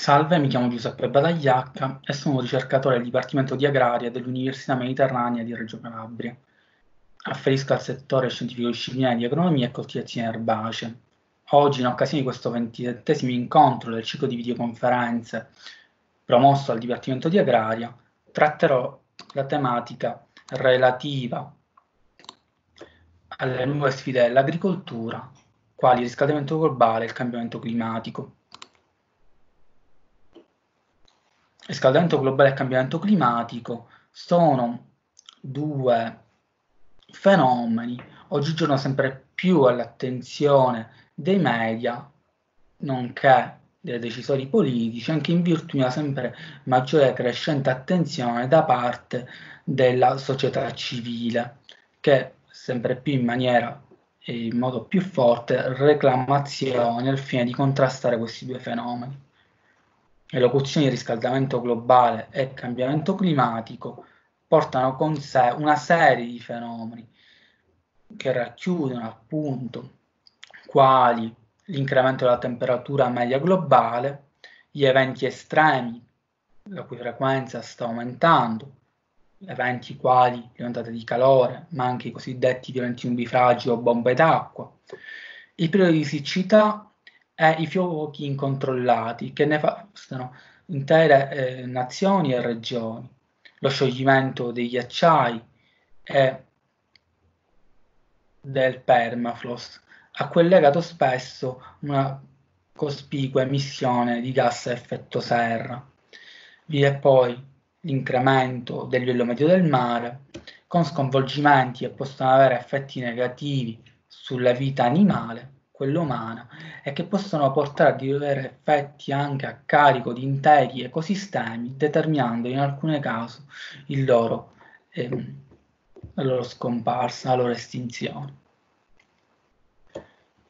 Salve, mi chiamo Giuseppe Badagliacca e sono ricercatore del Dipartimento di Agraria dell'Università Mediterranea di Reggio Calabria. Afferisco al settore scientifico-disciplinare di agronomia e coltivazione erbacee. Oggi, in occasione di questo ventisettesimo incontro del ciclo di videoconferenze promosso al Dipartimento di Agraria, tratterò la tematica relativa alle nuove sfide dell'agricoltura, quali il riscaldamento globale e il cambiamento climatico. riscaldamento globale e cambiamento climatico sono due fenomeni oggigiorno sempre più all'attenzione dei media, nonché dei decisori politici, anche in virtù di una sempre maggiore e crescente attenzione da parte della società civile, che sempre più in maniera e in modo più forte reclamazioni al fine di contrastare questi due fenomeni le locuzioni riscaldamento globale e cambiamento climatico portano con sé una serie di fenomeni che racchiudono appunto quali l'incremento della temperatura media globale, gli eventi estremi, la cui frequenza sta aumentando, eventi quali le ondate di calore, ma anche i cosiddetti violenti nubifragi o bombe d'acqua, i periodi di siccità e i fuochi incontrollati che nefastano intere eh, nazioni e regioni, lo scioglimento dei ghiacciai e del permafrost, ha collegato spesso una cospicua emissione di gas a effetto serra. Vi è poi l'incremento del livello medio del mare, con sconvolgimenti che possono avere effetti negativi sulla vita animale quella umana e che possono portare a diversi effetti anche a carico di interi ecosistemi, determinando in alcuni casi loro, ehm, la loro scomparsa, la loro estinzione.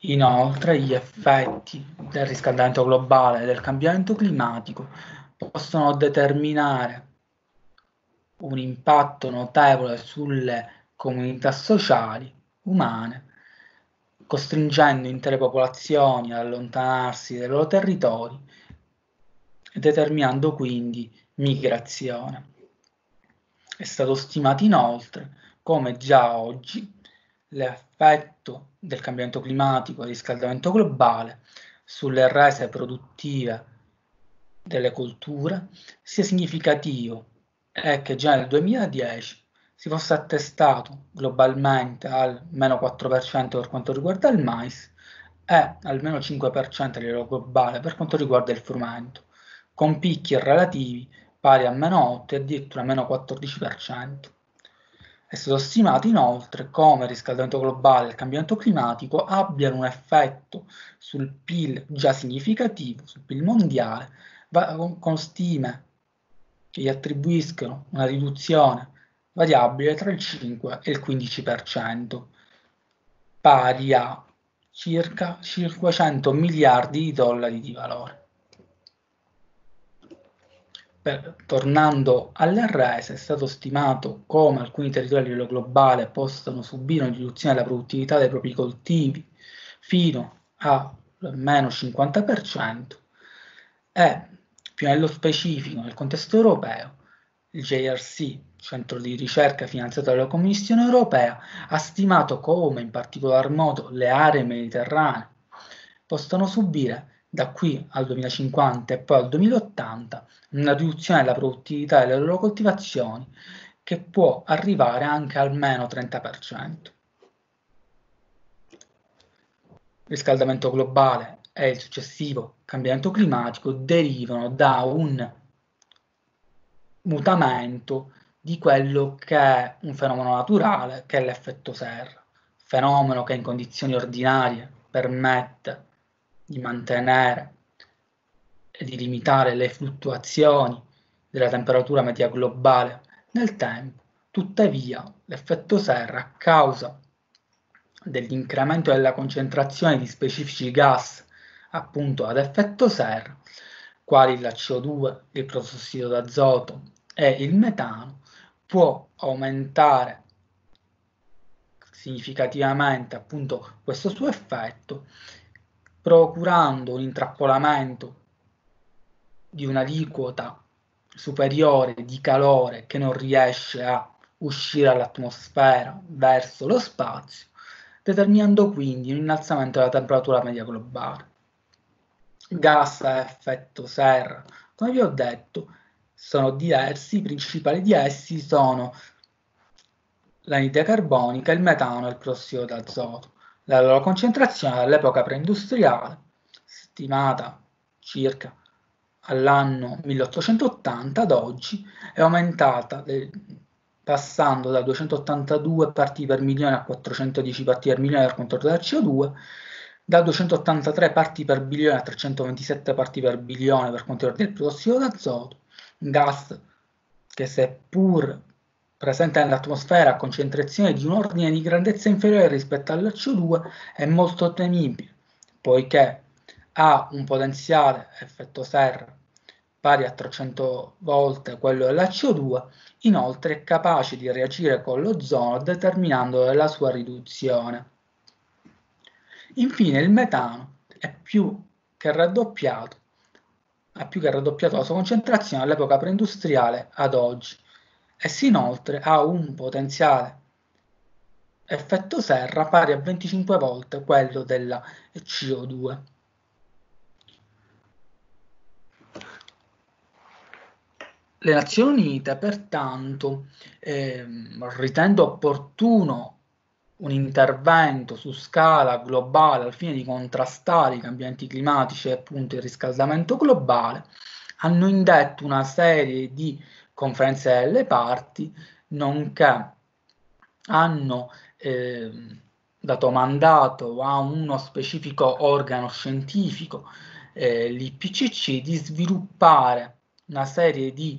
Inoltre gli effetti del riscaldamento globale e del cambiamento climatico possono determinare un impatto notevole sulle comunità sociali umane costringendo intere popolazioni ad allontanarsi dai loro territori, determinando quindi migrazione. È stato stimato inoltre come già oggi l'effetto del cambiamento climatico e del riscaldamento globale sulle rese produttive delle colture sia significativo e che già nel 2010 si fosse attestato globalmente al meno 4% per quanto riguarda il mais e al meno 5% a livello globale per quanto riguarda il frumento, con picchi relativi pari a meno 8 e addirittura meno 14%. È stato stimato inoltre come il riscaldamento globale e il cambiamento climatico abbiano un effetto sul PIL già significativo, sul PIL mondiale, con stime che gli attribuiscono una riduzione variabile tra il 5 e il 15%, pari a circa 500 miliardi di dollari di valore. Per, tornando all'RS, è stato stimato come alcuni territori a livello globale possano subire una riduzione della produttività dei propri coltivi fino a meno 50% e più nello specifico nel contesto europeo il JRC centro di ricerca finanziato dalla Commissione europea, ha stimato come in particolar modo le aree mediterranee possano subire da qui al 2050 e poi al 2080 una riduzione della produttività delle loro coltivazioni che può arrivare anche al meno 30%. Riscaldamento globale e il successivo cambiamento climatico derivano da un mutamento di quello che è un fenomeno naturale, che è l'effetto serra, fenomeno che in condizioni ordinarie permette di mantenere e di limitare le fluttuazioni della temperatura media globale nel tempo, tuttavia l'effetto serra a causa dell'incremento della concentrazione di specifici gas appunto ad effetto serra, quali la CO2, il protossido d'azoto e il metano, può aumentare significativamente appunto questo suo effetto procurando un intrappolamento di un'aliquota superiore di calore che non riesce a uscire dall'atmosfera verso lo spazio, determinando quindi un innalzamento della temperatura media globale. Gas a effetto serra, come vi ho detto, sono diversi, i principali di essi sono l'anidride carbonica, il metano e il prossido d'azoto. La loro concentrazione all'epoca preindustriale, stimata circa all'anno 1880 ad oggi, è aumentata de- passando da 282 parti per milione a 410 parti per milione per controllo del CO2, da 283 parti per bilione a 327 parti per bilione per quanto riguarda il prossido d'azoto, gas che seppur presente nell'atmosfera a concentrazione di un ordine di grandezza inferiore rispetto co 2 è molto temibile, poiché ha un potenziale effetto serra pari a 300 volte quello della co 2 inoltre è capace di reagire con l'ozono determinando la sua riduzione. Infine il metano è più che raddoppiato ha più che raddoppiato la sua concentrazione all'epoca preindustriale ad oggi e si inoltre ha un potenziale effetto serra pari a 25 volte quello della CO2. Le Nazioni Unite pertanto eh, ritenendo opportuno un intervento su scala globale al fine di contrastare i cambiamenti climatici e appunto il riscaldamento globale, hanno indetto una serie di conferenze delle parti, nonché hanno eh, dato mandato a uno specifico organo scientifico, eh, l'IPCC, di sviluppare una serie di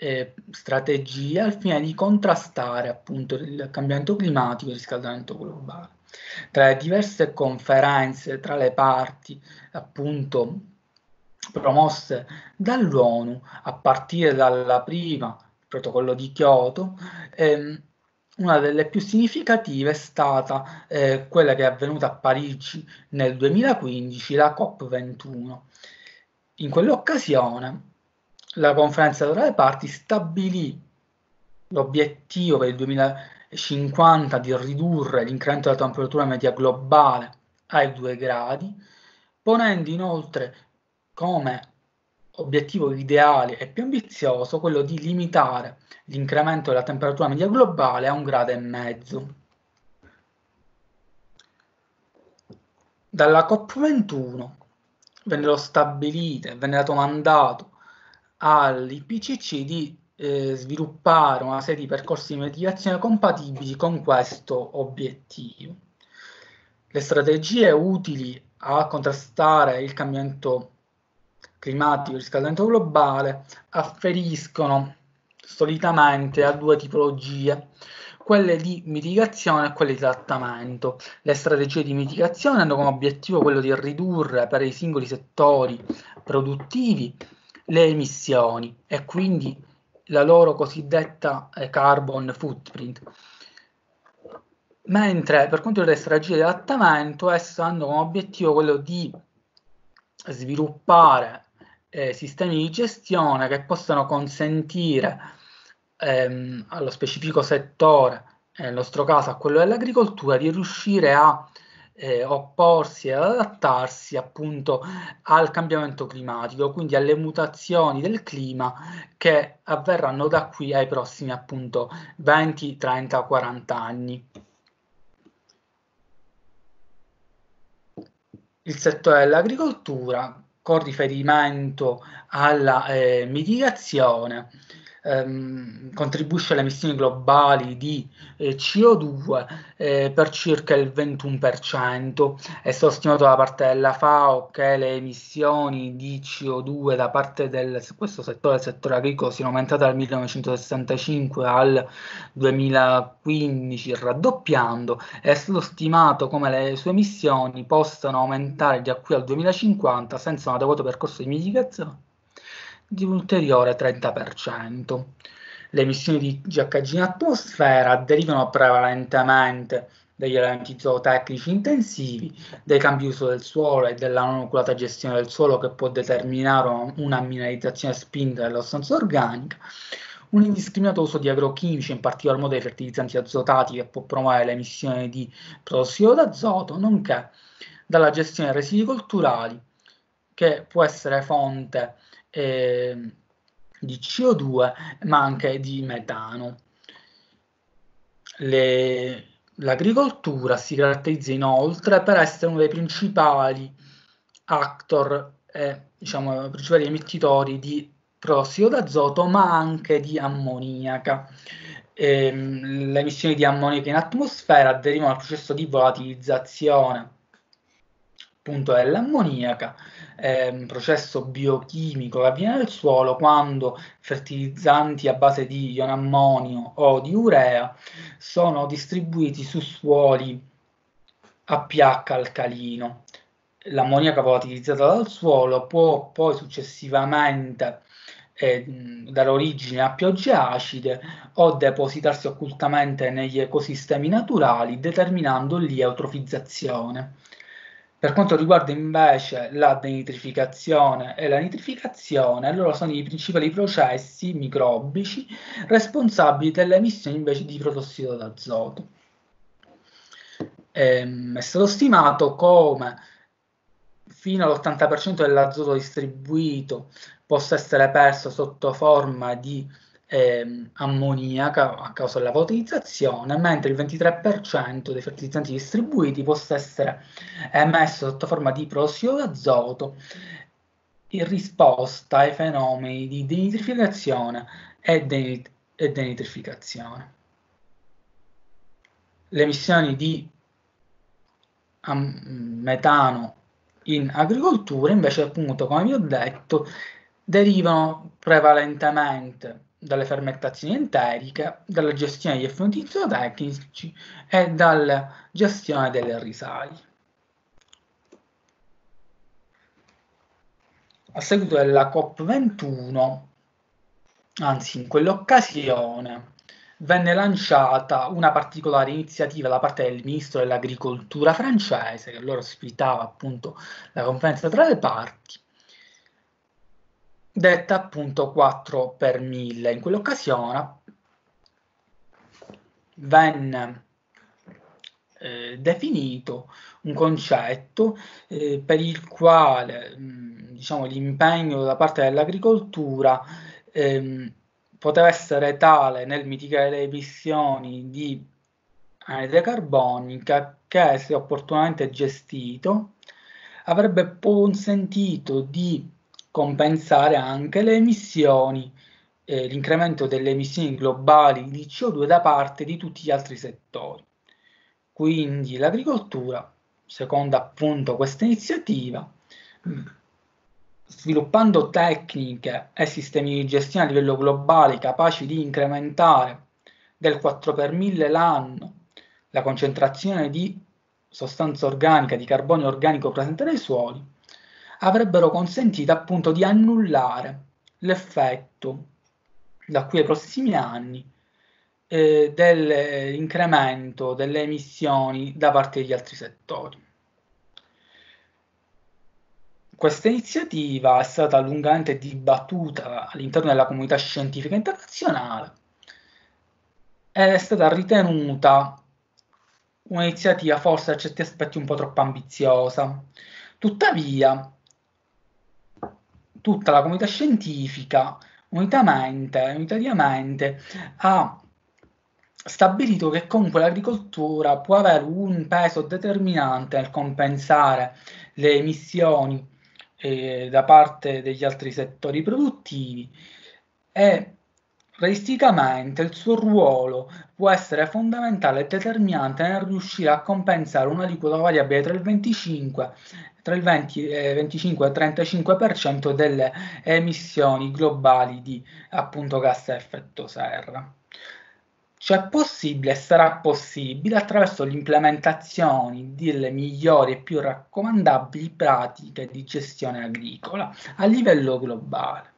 eh, strategie al fine di contrastare appunto il cambiamento climatico e il riscaldamento globale. Tra le diverse conferenze tra le parti appunto promosse dall'ONU a partire dalla prima, il protocollo di Kyoto, ehm, una delle più significative è stata eh, quella che è avvenuta a Parigi nel 2015, la COP21. In quell'occasione la conferenza tra le parti stabilì l'obiettivo per il 2050 di ridurre l'incremento della temperatura media globale ai 2 gradi, ponendo inoltre come obiettivo ideale e più ambizioso quello di limitare l'incremento della temperatura media globale a un grado e mezzo. Dalla COP21 vennero stabilite, venne dato mandato all'IPCC di eh, sviluppare una serie di percorsi di mitigazione compatibili con questo obiettivo. Le strategie utili a contrastare il cambiamento climatico e il riscaldamento globale afferiscono solitamente a due tipologie, quelle di mitigazione e quelle di trattamento. Le strategie di mitigazione hanno come obiettivo quello di ridurre per i singoli settori produttivi le emissioni e quindi la loro cosiddetta eh, carbon footprint. Mentre per quanto riguarda le strategie di adattamento, esse hanno come obiettivo quello di sviluppare eh, sistemi di gestione che possano consentire ehm, allo specifico settore, eh, nel nostro caso a quello dell'agricoltura, di riuscire a eh, opporsi e adattarsi appunto al cambiamento climatico, quindi alle mutazioni del clima che avverranno da qui ai prossimi appunto 20, 30, 40 anni. Il settore dell'agricoltura con riferimento alla eh, mitigazione ehm, contribuisce alle emissioni globali di eh, CO2 eh, per circa il 21%. È stato stimato da parte della FAO che le emissioni di CO2 da parte del settore, il settore agricolo siano aumentate dal 1965 al 2015 raddoppiando. È stato stimato come le sue emissioni possano aumentare di qui al 2050 senza un adeguato percorso di mitigazione di un ulteriore 30%. Le emissioni di GHG in atmosfera derivano prevalentemente dagli elementi zootecnici intensivi, dai cambi uso del suolo e della non oculata gestione del suolo che può determinare una mineralizzazione spinta della sostanza organica, un indiscriminato uso di agrochimici, in particolar modo dei fertilizzanti azotati, che può promuovere l'emissione di protossido d'azoto, nonché dalla gestione dei residui culturali, che può essere fonte di Ehm, di CO2 ma anche di metano. Le, l'agricoltura si caratterizza inoltre per essere uno dei principali actor e eh, diciamo, principali emettitori di prossido d'azoto ma anche di ammoniaca. Eh, le emissioni di ammoniaca in atmosfera derivano dal processo di volatilizzazione appunto è l'ammoniaca, è un processo biochimico che avviene nel suolo quando fertilizzanti a base di ionammonio o di urea sono distribuiti su suoli a pH alcalino. L'ammoniaca volatilizzata dal suolo può poi successivamente eh, dare origine a piogge acide o depositarsi occultamente negli ecosistemi naturali, determinando lì eutrofizzazione. Per quanto riguarda invece la denitrificazione e la nitrificazione, allora sono i principali processi microbici responsabili dell'emissione invece di protossido d'azoto. Ehm, è stato stimato come fino all'80% dell'azoto distribuito possa essere perso sotto forma di eh, ammoniaca a causa della volatilizzazione, mentre il 23% dei fertilizzanti distribuiti possa essere emesso sotto forma di prossido d'azoto in risposta ai fenomeni di denitrificazione e, denit- e denitrificazione. Le emissioni di am- metano in agricoltura invece appunto come vi ho detto derivano prevalentemente dalle fermentazioni enteriche, dalla gestione degli effluenti zootecnici e dalla gestione delle risali. A seguito della COP21, anzi in quell'occasione, venne lanciata una particolare iniziativa da parte del ministro dell'agricoltura francese, che allora ospitava appunto la conferenza tra le parti, detta appunto 4 per 1000. In quell'occasione venne eh, definito un concetto eh, per il quale mh, mm, diciamo, l'impegno da parte dell'agricoltura ehm, poteva essere tale nel mitigare le emissioni di anidride carbonica che se opportunamente gestito avrebbe consentito di compensare anche le emissioni, eh, l'incremento delle emissioni globali di CO2 da parte di tutti gli altri settori. Quindi l'agricoltura, secondo appunto questa iniziativa, mm, sviluppando tecniche e sistemi di gestione a livello globale capaci di incrementare del 4 per 1000 l'anno la concentrazione di sostanza organica, di carbonio organico presente nei suoli, avrebbero consentito appunto di annullare l'effetto da qui ai prossimi anni eh, dell'incremento delle emissioni da parte degli altri settori. Questa iniziativa è stata lungamente dibattuta all'interno della comunità scientifica internazionale ed è stata ritenuta un'iniziativa forse a certi aspetti un po' troppo ambiziosa. Tuttavia, tutta la comunità scientifica unitamente, unitariamente ha stabilito che comunque l'agricoltura può avere un peso determinante nel compensare le emissioni eh, da parte degli altri settori produttivi e realisticamente il suo ruolo può essere fondamentale e determinante nel riuscire a compensare un'aliquota variabile tra il 25 tra il 20, eh, 25 e 35% delle emissioni globali di appunto gas a effetto serra. C'è cioè, possibile e sarà possibile attraverso l'implementazione delle migliori e più raccomandabili pratiche di gestione agricola a livello globale.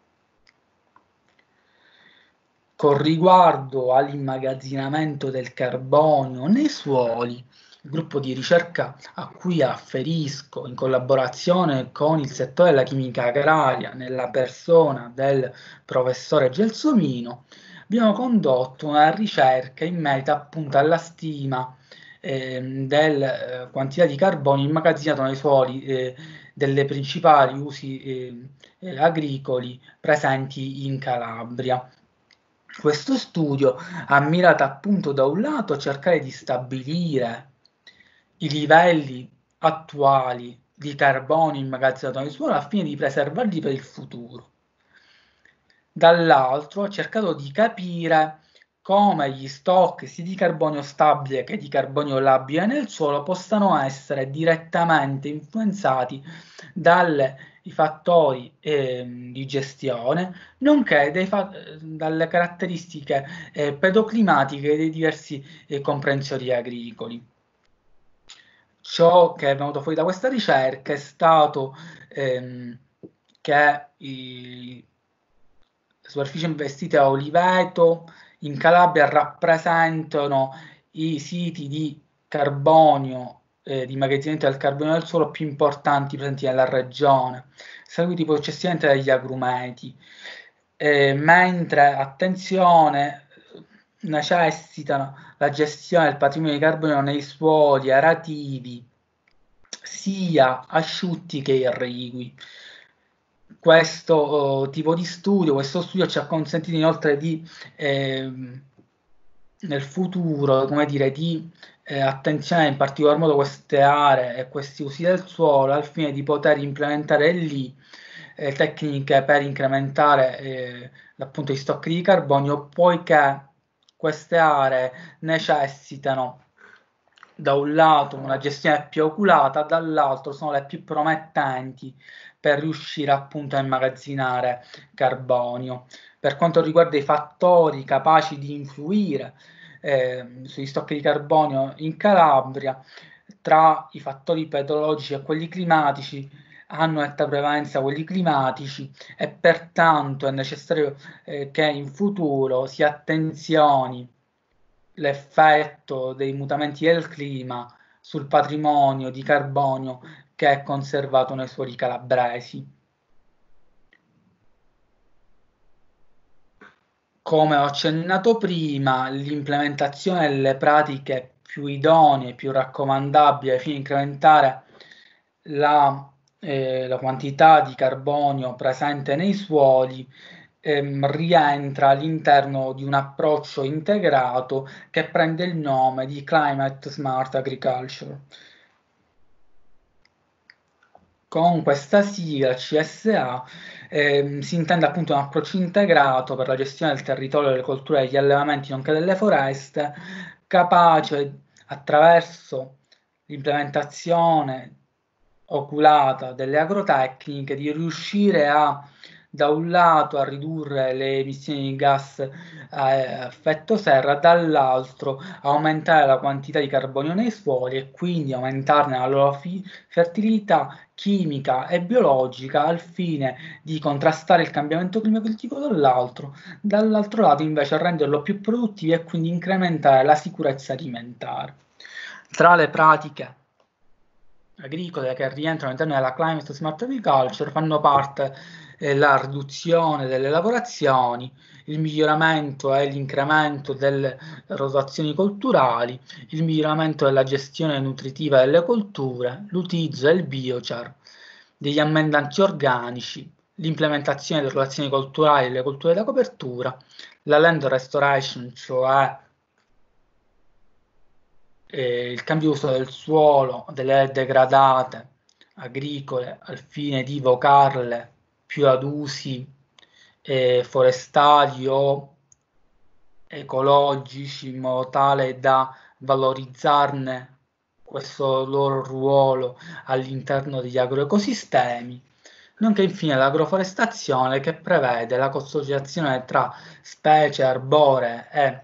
Con riguardo all'immagazzinamento del carbonio nei suoli, gruppo di ricerca a cui afferisco in collaborazione con il settore della chimica agraria nella persona del professore Gelsomino, abbiamo condotto una ricerca in merito appunto alla stima eh, della eh, quantità di carbonio immagazzinato nei suoli eh, delle principali usi eh, eh, agricoli presenti in Calabria. Questo studio ha mirato appunto da un lato a cercare di stabilire i livelli attuali di carbonio immagazzinato nel suolo al fine di preservarli per il futuro. Dall'altro ho cercato di capire come gli stock sia di carbonio stabile che di carbonio labile nel suolo possano essere direttamente influenzati dai fattori eh, di gestione, nonché fa- dalle caratteristiche eh, pedoclimatiche dei diversi eh, comprensori agricoli ciò che è venuto fuori da questa ricerca è stato ehm, che i, le superfici investite a Oliveto in Calabria rappresentano i siti di carbonio, eh, di immagazzinamento del carbonio del suolo più importanti presenti nella regione, seguiti successivamente dagli agrumeti. Eh, mentre, attenzione, necessitano la gestione del patrimonio di carbonio nei suoli arativi, sia asciutti che irrigui. Questo uh, tipo di studio, questo studio ci ha consentito inoltre di, eh, nel futuro, come dire, di eh, attenzione in particolar modo a queste aree e questi usi del suolo al fine di poter implementare lì eh, tecniche per incrementare l'appunto eh, gli stock di carbonio, poiché queste aree necessitano da un lato una gestione più oculata, dall'altro sono le più promettenti per riuscire appunto a immagazzinare carbonio. Per quanto riguarda i fattori capaci di influire eh, sugli stock di carbonio in Calabria, tra i fattori petrologici e quelli climatici hanno alta prevalenza quelli climatici e pertanto è necessario eh, che in futuro si attenzioni l'effetto dei mutamenti del clima sul patrimonio di carbonio che è conservato nei suoli calabresi. Come ho accennato prima, l'implementazione delle pratiche più idonee, più raccomandabili al fine di incrementare la eh, la quantità di carbonio presente nei suoli ehm, rientra all'interno di un approccio integrato che prende il nome di Climate Smart Agriculture. Con questa sigla CSA ehm, si intende appunto un approccio integrato per la gestione del territorio, delle colture, degli allevamenti, nonché delle foreste, capace attraverso l'implementazione oculata delle agrotecniche di riuscire a da un lato a ridurre le emissioni di gas a eh, effetto serra, dall'altro aumentare la quantità di carbonio nei suoli e quindi aumentarne la loro fi- fertilità chimica e biologica al fine di contrastare il cambiamento climatico dall'altro, dall'altro lato invece a renderlo più produttivo e quindi incrementare la sicurezza alimentare. Tra le pratiche agricole che rientrano all'interno della Climate Smart Agriculture fanno parte eh, la riduzione delle lavorazioni, il miglioramento e l'incremento delle rotazioni culturali, il miglioramento della gestione nutritiva delle colture, l'utilizzo del biochar, degli ammendanti organici, l'implementazione delle rotazioni culturali e delle colture da copertura, la land restoration, cioè eh, il cambio uso del suolo, delle aree degradate, agricole, al fine di vocarle più ad usi eh, forestali o ecologici in modo tale da valorizzarne questo loro ruolo all'interno degli agroecosistemi, nonché infine l'agroforestazione che prevede la consociazione tra specie arboree e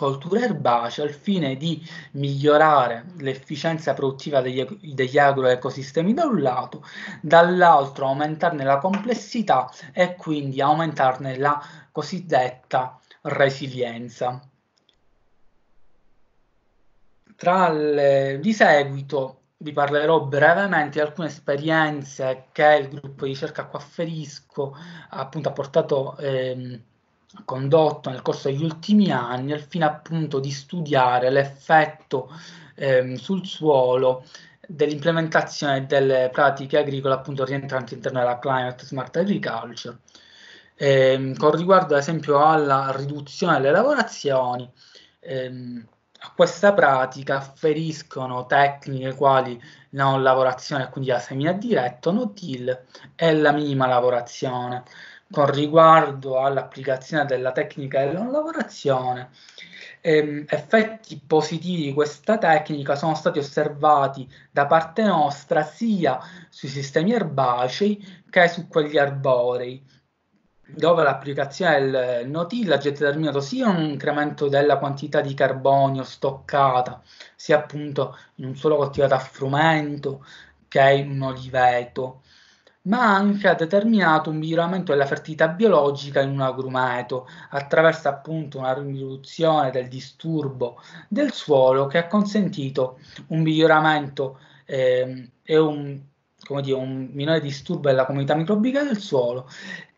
colture erbacee al fine di migliorare l'efficienza produttiva degli, degli agroecosistemi da un lato, dall'altro aumentarne la complessità e quindi aumentarne la cosiddetta resilienza. Le, di seguito vi parlerò brevemente di alcune esperienze che il gruppo di ricerca Quafferisco appunto, ha portato ehm, condotto nel corso degli ultimi anni al fine appunto di studiare l'effetto ehm, sul suolo dell'implementazione delle pratiche agricole appunto rientranti all'interno della Climate Smart Agriculture. Ehm, con riguardo ad esempio alla riduzione delle lavorazioni, ehm, a questa pratica afferiscono tecniche quali la non lavorazione, quindi la semina diretto, no till e la minima lavorazione con riguardo all'applicazione della tecnica della lavorazione, ehm, effetti positivi di questa tecnica sono stati osservati da parte nostra sia sui sistemi erbacei che su quelli arborei, dove l'applicazione del notillage ha determinato sia un incremento della quantità di carbonio stoccata, sia appunto in un solo coltivato a frumento che in un oliveto ma anche ha determinato un miglioramento della fertilità biologica in un agrumeto, attraverso appunto una riduzione del disturbo del suolo che ha consentito un miglioramento eh, e un, dire, un, minore disturbo della comunità microbica del suolo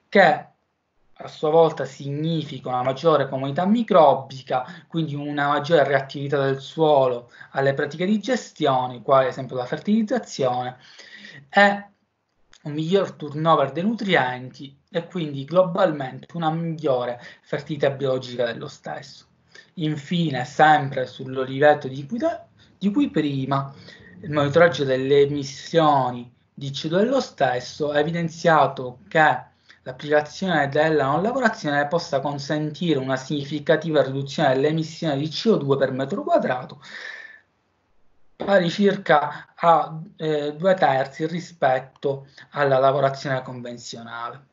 che a sua volta significa una maggiore comunità microbica, quindi una maggiore reattività del suolo alle pratiche di gestione, quale ad esempio la fertilizzazione, e un miglior turnover dei nutrienti e quindi globalmente una migliore fertilità biologica dello stesso. Infine, sempre sull'oliveto di cui, da, di cui prima, il monitoraggio delle emissioni di CO2 dello stesso ha evidenziato che l'applicazione della non lavorazione possa consentire una significativa riduzione delle emissioni di CO2 per metro quadrato pari circa a eh, due terzi rispetto alla lavorazione convenzionale.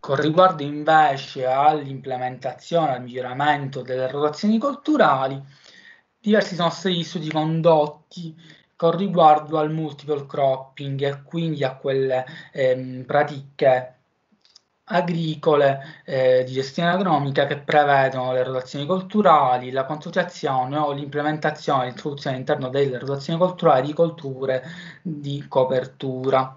Con riguardo invece all'implementazione, al miglioramento delle rotazioni culturali, diversi sono stati gli studi condotti con riguardo al multiple cropping e quindi a quelle ehm, pratiche agricole eh, di gestione agronomica che prevedono le rotazioni culturali, la consociazione o l'implementazione e l'introduzione all'interno delle rotazioni culturali di colture di copertura.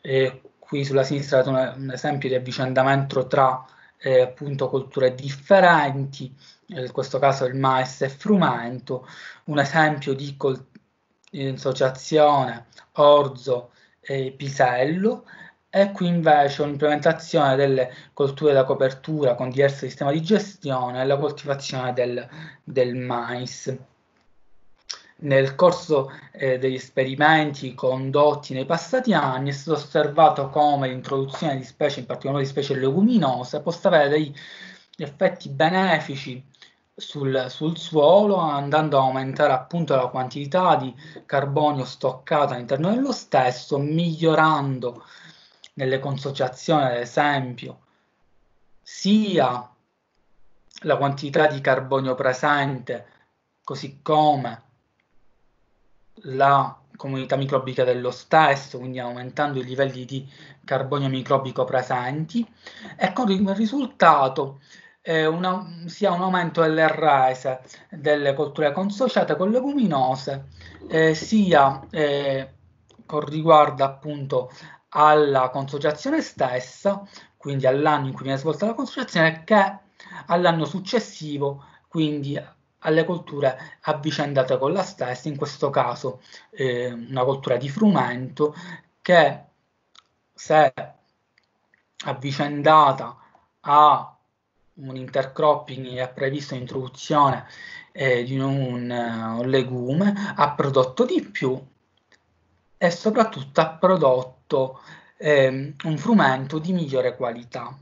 Eh, qui sulla sinistra è un esempio di avvicendamento tra eh, appunto colture differenti, eh, in questo caso il mais e frumento, un esempio di associazione orzo e pisello, e qui invece un'implementazione delle colture da copertura con diversi sistemi di gestione e la coltivazione del, del mais. Nel corso eh, degli esperimenti condotti nei passati anni è stato osservato come l'introduzione di specie, in particolare di specie leguminose, possa avere degli effetti benefici sul, sul, suolo andando a aumentare appunto la quantità di carbonio stoccato all'interno dello stesso, migliorando nelle consociazioni, ad esempio, sia la quantità di carbonio presente, così come la comunità microbica dello stesso, quindi aumentando i livelli di carbonio microbico presenti, e con il risultato eh, una, sia un aumento dell'RS delle colture consociate con leguminose, eh, sia eh, con riguardo appunto alla consociazione stessa, quindi all'anno in cui viene svolta la consociazione, che all'anno successivo, quindi alle colture avvicendate con la stessa, in questo caso eh, una coltura di frumento che se avvicendata a un intercropping e ha previsto l'introduzione eh, di un, eh, un, legume, ha prodotto di più e soprattutto ha prodotto eh, un frumento di migliore qualità.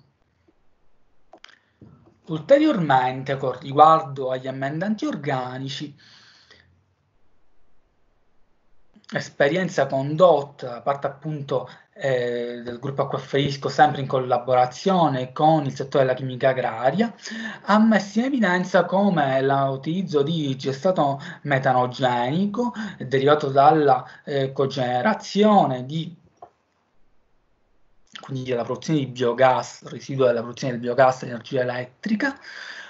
Ulteriormente, con riguardo agli amendamenti organici, esperienza condotta da parte appunto eh, del gruppo Acquaferisco, sempre in collaborazione con il settore della chimica agraria ha messo in evidenza come l'utilizzo di gestato metanogenico derivato dalla eh, cogenerazione di quindi della produzione di biogas, residuo della produzione del biogas e energia elettrica,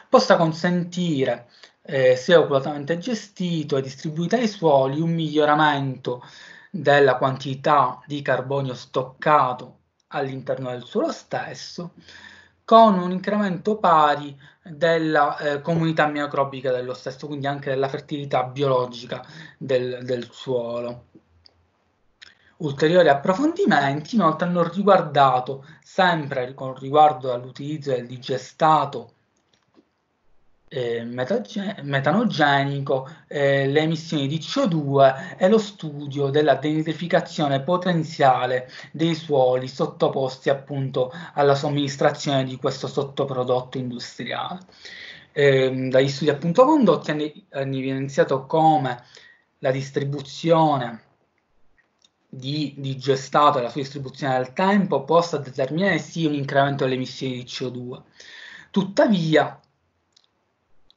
possa consentire eh, sia oculatamente gestito e distribuito ai suoli un miglioramento della quantità di carbonio stoccato all'interno del suolo stesso con un incremento pari della eh, comunità microbica dello stesso, quindi anche della fertilità biologica del, del suolo. Ulteriori approfondimenti inoltre hanno riguardato, sempre con riguardo all'utilizzo del digestato eh, metanogenico, eh, le emissioni di CO2 e lo studio della denitrificazione potenziale dei suoli sottoposti appunto alla somministrazione di questo sottoprodotto industriale. Eh, dagli studi appunto condotti hanno, hanno evidenziato come la distribuzione di, di gestato e la sua distribuzione nel tempo possa determinare sì un incremento delle emissioni di CO2. Tuttavia,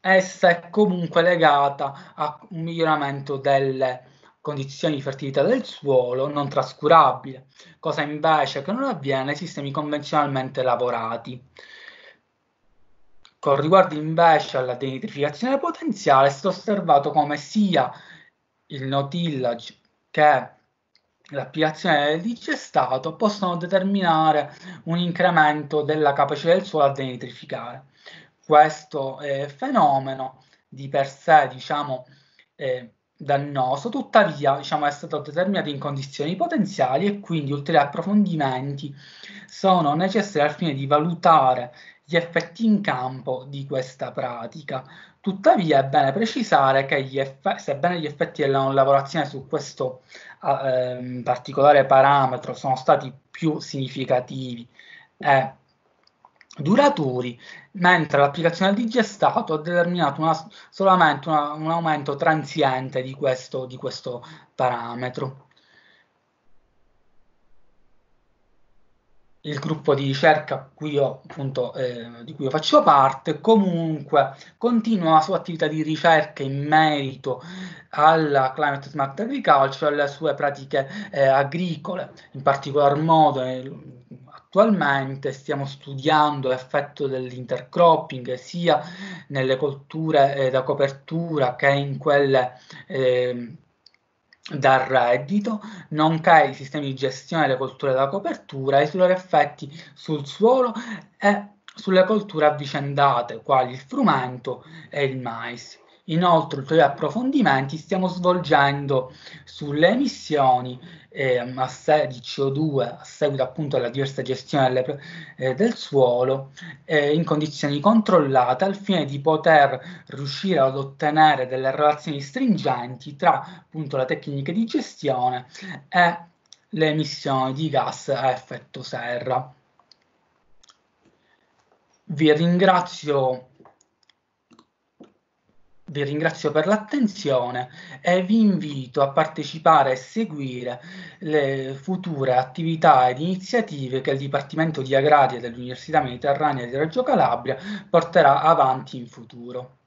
essa è comunque legata a un miglioramento delle condizioni di fertilità del suolo non trascurabile, cosa invece che non avviene nei sistemi convenzionalmente lavorati. Con riguardo invece alla denitrificazione potenziale, è osservato come sia il no-tillage che l'applicazione del digestato possono determinare un incremento della capacità del suolo a denitrificare questo eh, fenomeno di per sé diciamo, eh, dannoso, tuttavia diciamo, è stato determinato in condizioni potenziali e quindi ulteriori approfondimenti sono necessari al fine di valutare gli effetti in campo di questa pratica. Tuttavia è bene precisare che gli eff- sebbene gli effetti della non lavorazione su questo eh, particolare parametro sono stati più significativi e duraturi, mentre l'applicazione al digestato ha determinato una, solamente una, un aumento transiente di questo, di questo parametro. il gruppo di ricerca cui io, appunto, eh, di cui io faccio parte, comunque continua la sua attività di ricerca in merito alla Climate Smart Agriculture e alle sue pratiche eh, agricole, in particolar modo eh, attualmente stiamo studiando l'effetto dell'intercropping sia nelle colture eh, da copertura che in quelle eh, dal reddito, nonché i sistemi di gestione delle colture da copertura e sui loro effetti sul suolo e sulle colture avvicendate, quali il frumento e il mais. Inoltre, approfondimenti stiamo svolgendo sulle emissioni eh, di CO2 a seguito appunto alla diversa gestione delle, eh, del suolo eh, in condizioni controllate al fine di poter riuscire ad ottenere delle relazioni stringenti tra appunto le tecniche di gestione e le emissioni di gas a effetto serra. Vi ringrazio vi ringrazio per l'attenzione e vi invito a partecipare e seguire le future attività ed iniziative che il Dipartimento di Agraria dell'Università Mediterranea di Reggio Calabria porterà avanti in futuro.